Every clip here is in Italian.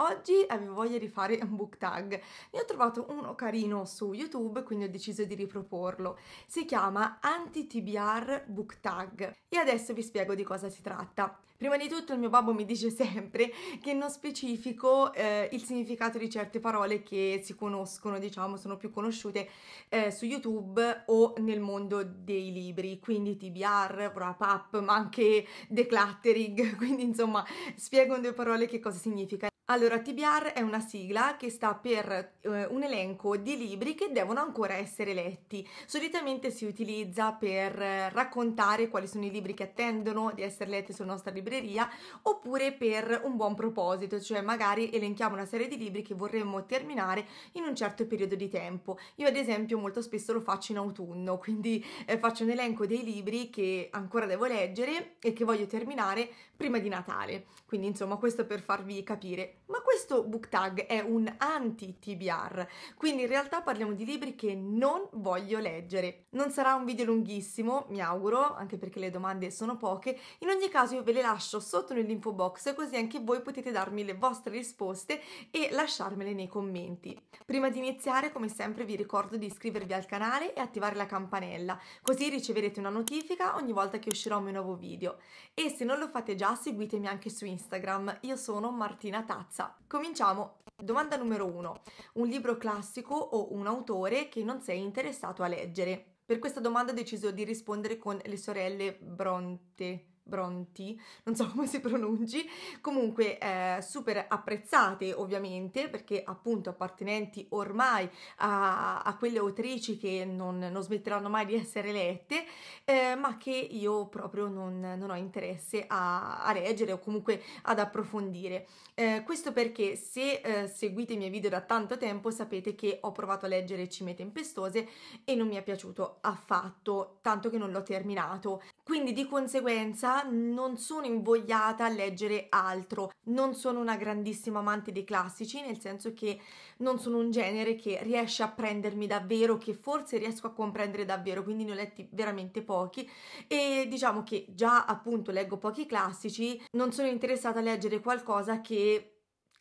Oggi avevo voglia di fare un book tag, ne ho trovato uno carino su YouTube, quindi ho deciso di riproporlo. Si chiama Anti-TBR Book Tag e adesso vi spiego di cosa si tratta. Prima di tutto il mio babbo mi dice sempre che non specifico eh, il significato di certe parole che si conoscono, diciamo, sono più conosciute eh, su YouTube o nel mondo dei libri, quindi TBR, wrap up, ma anche decluttering, quindi insomma spiego in due parole che cosa significa. Allora, TBR è una sigla che sta per eh, un elenco di libri che devono ancora essere letti. Solitamente si utilizza per eh, raccontare quali sono i libri che attendono di essere letti sulla nostra libreria oppure per un buon proposito, cioè magari elenchiamo una serie di libri che vorremmo terminare in un certo periodo di tempo. Io ad esempio molto spesso lo faccio in autunno, quindi eh, faccio un elenco dei libri che ancora devo leggere e che voglio terminare prima di Natale. Quindi insomma questo per farvi capire. Ma questo book tag è un anti-TBR, quindi in realtà parliamo di libri che non voglio leggere. Non sarà un video lunghissimo, mi auguro, anche perché le domande sono poche. In ogni caso io ve le lascio sotto nell'info box così anche voi potete darmi le vostre risposte e lasciarmele nei commenti. Prima di iniziare, come sempre, vi ricordo di iscrivervi al canale e attivare la campanella, così riceverete una notifica ogni volta che uscirò un mio nuovo video. E se non lo fate già, là seguitemi anche su Instagram, io sono Martina Tazza. Cominciamo! Domanda numero 1. Un libro classico o un autore che non sei interessato a leggere? Per questa domanda ho deciso di rispondere con le sorelle Bronte Bronti, non so come si pronunci, comunque eh, super apprezzate ovviamente perché appunto appartenenti ormai a, a quelle autrici che non, non, smetteranno mai di essere lette, eh, ma che io proprio non, non ho interesse a, a, leggere o comunque ad approfondire. Eh, questo perché se eh, seguite i miei video da tanto tempo sapete che ho provato a leggere Cime Tempestose e non mi è piaciuto affatto, tanto che non l'ho terminato. Quindi di conseguenza non sono invogliata a leggere altro. Non sono una grandissima amante dei classici, nel senso che non sono un genere che riesce a prendermi davvero, che forse riesco a comprendere davvero, quindi ne ho letti veramente pochi e diciamo che già appunto leggo pochi classici, non sono interessata a leggere qualcosa che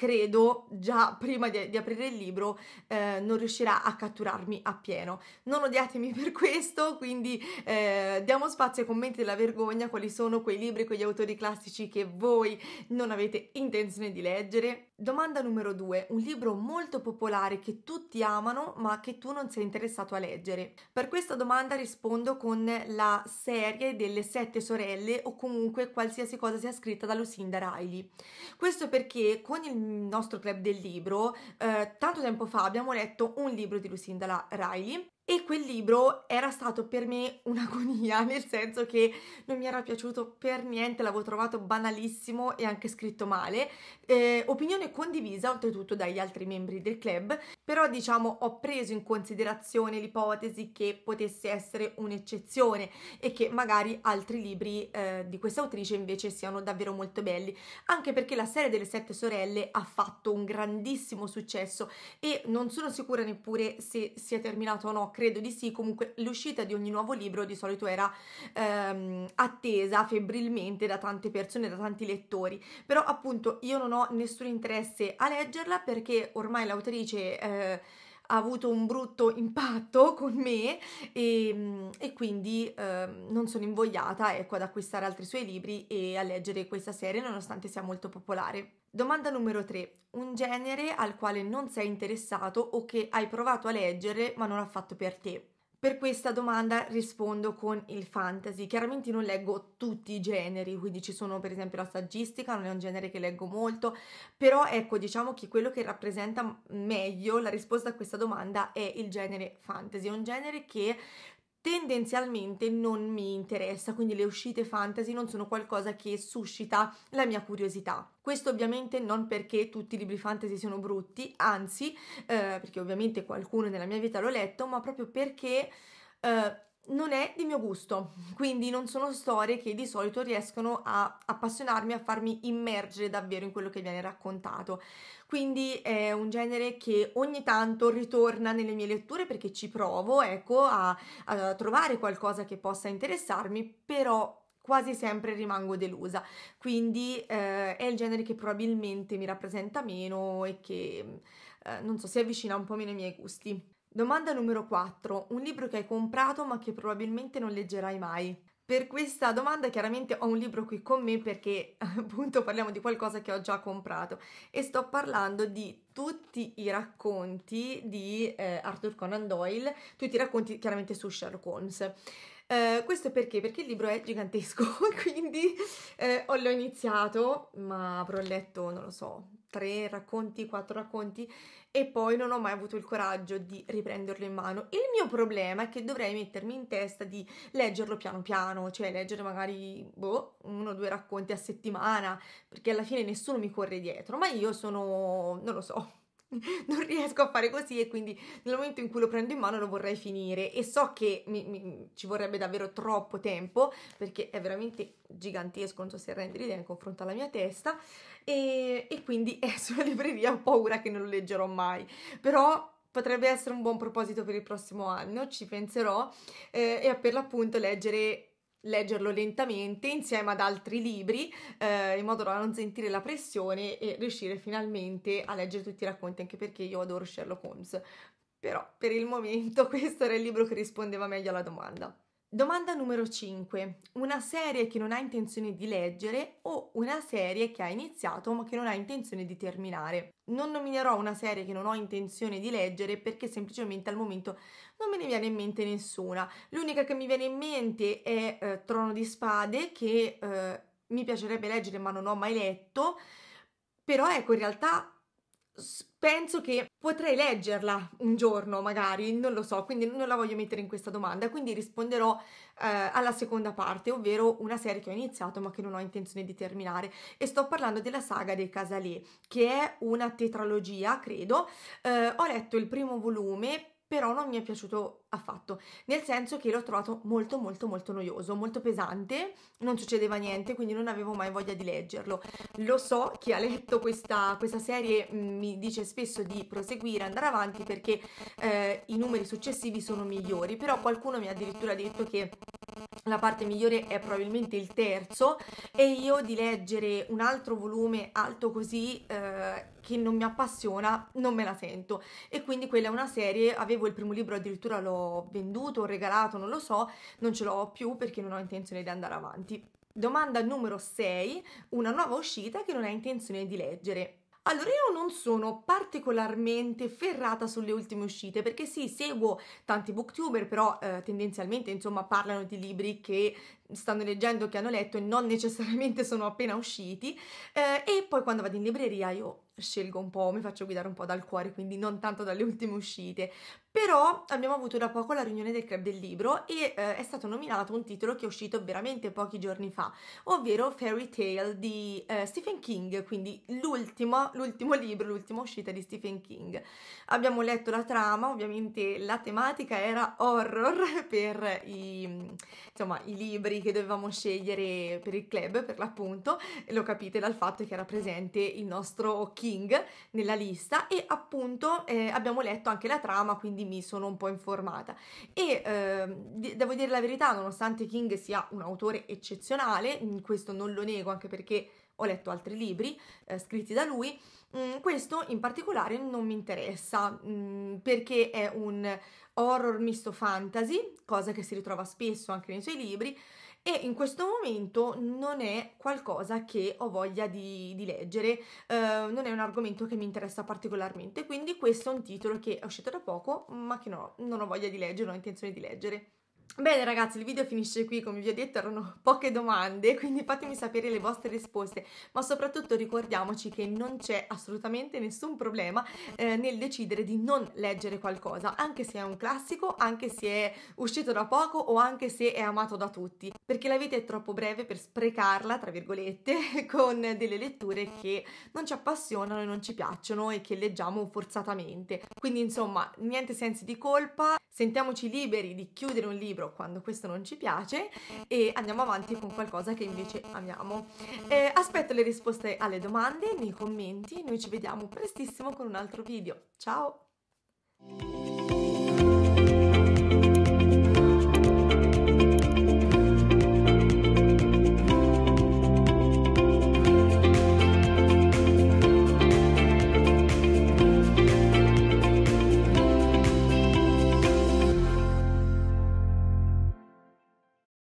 credo già prima di, di aprire il libro eh, non riuscirà a catturarmi appieno. Non odiatemi per questo, quindi eh, diamo spazio ai commenti della vergogna, quali sono quei libri, quegli autori classici che voi non avete intenzione di leggere. Domanda numero due, un libro molto popolare che tutti amano ma che tu non sei interessato a leggere. Per questa domanda rispondo con la serie delle sette sorelle o comunque qualsiasi cosa sia scritta da Lucinda Riley. Questo perché con il nostro club del libro, eh, tanto tempo fa abbiamo letto un libro di Lucinda Riley e quel libro era stato per me un'agonia, nel senso che non mi era piaciuto per niente, l'avevo trovato banalissimo e anche scritto male, eh, opinione condivisa oltretutto dagli altri membri del club, però diciamo ho preso in considerazione l'ipotesi che potesse essere un'eccezione e che magari altri libri eh, di questa autrice invece siano davvero molto belli, anche perché la serie delle sette sorelle ha fatto un grandissimo successo e non sono sicura neppure se sia terminato o no, credo di sì, comunque l'uscita di ogni nuovo libro di solito era ehm, attesa febbrilmente da tante persone, da tanti lettori, però appunto io non ho nessun interesse a leggerla perché ormai l'autrice eh, eh, ha avuto un brutto impatto con me e, ehm, e quindi eh, non sono invogliata ecco, ad acquistare altri suoi libri e a leggere questa serie nonostante sia molto popolare. Domanda numero 3. Un genere al quale non sei interessato o che hai provato a leggere ma non ha fatto per te. Per questa domanda rispondo con il fantasy. Chiaramente non leggo tutti i generi, quindi ci sono per esempio la saggistica, non è un genere che leggo molto, però ecco, diciamo che quello che rappresenta meglio la risposta a questa domanda è il genere fantasy, È un genere che tendenzialmente non mi interessa, quindi le uscite fantasy non sono qualcosa che suscita la mia curiosità. Questo ovviamente non perché tutti i libri fantasy siano brutti, anzi, eh, perché ovviamente qualcuno nella mia vita l'ho letto, ma proprio perché eh, non è di mio gusto, quindi non sono storie che di solito riescono a appassionarmi, a farmi immergere davvero in quello che viene raccontato. Quindi è un genere che ogni tanto ritorna nelle mie letture perché ci provo, ecco, a, a trovare qualcosa che possa interessarmi, però quasi sempre rimango delusa. Quindi eh, è il genere che probabilmente mi rappresenta meno e che, eh, non so, si avvicina un po' meno ai miei gusti. Domanda numero 4. Un libro che hai comprato ma che probabilmente non leggerai mai. Per questa domanda chiaramente ho un libro qui con me perché appunto parliamo di qualcosa che ho già comprato e sto parlando di tutti i racconti di eh, Arthur Conan Doyle, tutti i racconti chiaramente su Sherlock Holmes. Eh, questo perché? Perché il libro è gigantesco, quindi eh, l'ho iniziato, ma avrò letto, non lo so, tre racconti, quattro racconti e poi non ho mai avuto il coraggio di riprenderlo in mano. Il mio problema è che dovrei mettermi in testa di leggerlo piano piano, cioè leggere magari boh, uno o due racconti a settimana, perché alla fine nessuno mi corre dietro, ma io sono, non lo so, non riesco a fare così e quindi nel momento in cui lo prendo in mano lo vorrei finire e so che mi, mi, ci vorrebbe davvero troppo tempo perché è veramente gigantesco, non so se rendere l'idea in confronto alla mia testa e, e quindi è sulla libreria ho paura che non lo leggerò mai, però potrebbe essere un buon proposito per il prossimo anno, ci penserò eh, e per l'appunto leggere leggerlo lentamente insieme ad altri libri eh, in modo da non sentire la pressione e riuscire finalmente a leggere tutti i racconti anche perché io adoro Sherlock Holmes però per il momento questo era il libro che rispondeva meglio alla domanda Domanda numero 5. Una serie che non ha intenzione di leggere o una serie che ha iniziato ma che non ha intenzione di terminare. Non nominerò una serie che non ho intenzione di leggere perché semplicemente al momento non me ne viene in mente nessuna. L'unica che mi viene in mente è eh, Trono di Spade che eh, mi piacerebbe leggere ma non ho mai letto. Però ecco, in realtà penso che potrei leggerla un giorno magari, non lo so, quindi non la voglio mettere in questa domanda, quindi risponderò eh, alla seconda parte, ovvero una serie che ho iniziato ma che non ho intenzione di terminare e sto parlando della saga dei Casalè, che è una tetralogia, credo. Eh, ho letto il primo volume però non mi è piaciuto affatto, nel senso che l'ho trovato molto molto molto noioso, molto pesante, non succedeva niente, quindi non avevo mai voglia di leggerlo. Lo so, chi ha letto questa, questa serie mm, mi dice spesso di proseguire, andare avanti perché eh, i numeri successivi sono migliori, però qualcuno mi ha addirittura detto che la parte migliore è probabilmente il terzo e io di leggere un altro volume alto così eh, che non mi appassiona non me la sento e quindi quella è una serie avevo il primo libro addirittura l'ho venduto regalato non lo so non ce l'ho più perché non ho intenzione di andare avanti domanda numero 6 una nuova uscita che non hai intenzione di leggere allora io non sono particolarmente ferrata sulle ultime uscite perché sì, seguo tanti booktuber, però eh, tendenzialmente insomma parlano di libri che stanno leggendo, che hanno letto e non necessariamente sono appena usciti eh, e poi quando vado in libreria io scelgo un po', mi faccio guidare un po' dal cuore, quindi non tanto dalle ultime uscite. Però abbiamo avuto da poco la riunione del club del libro e eh, è stato nominato un titolo che è uscito veramente pochi giorni fa, ovvero Fairy Tale di eh, Stephen King, quindi l'ultimo, l'ultimo libro, l'ultima uscita di Stephen King. Abbiamo letto la trama, ovviamente la tematica era horror per i, insomma, i libri che dovevamo scegliere per il club, per l'appunto, lo capite dal fatto che era presente il nostro King nella lista e appunto eh, abbiamo letto anche la trama, quindi quindi mi sono un po' informata. E eh, devo dire la verità, nonostante King sia un autore eccezionale, questo non lo nego anche perché ho letto altri libri eh, scritti da lui, mm, questo in particolare non mi interessa mm, perché è un horror misto fantasy, cosa che si ritrova spesso anche nei suoi libri, e in questo momento non è qualcosa che ho voglia di, di leggere, eh, non è un argomento che mi interessa particolarmente, quindi questo è un titolo che è uscito da poco ma che no, non ho voglia di leggere, non ho intenzione di leggere. Bene ragazzi, il video finisce qui, come vi ho detto erano poche domande, quindi fatemi sapere le vostre risposte, ma soprattutto ricordiamoci che non c'è assolutamente nessun problema eh, nel decidere di non leggere qualcosa, anche se è un classico, anche se è uscito da poco o anche se è amato da tutti, perché la vita è troppo breve per sprecarla, tra virgolette, con delle letture che non ci appassionano e non ci piacciono e che leggiamo forzatamente. Quindi insomma, niente sensi di colpa, sentiamoci liberi di chiudere un libro quando questo non ci piace e andiamo avanti con qualcosa che invece amiamo. Eh, aspetto le risposte alle domande nei commenti, noi ci vediamo prestissimo con un altro video. Ciao!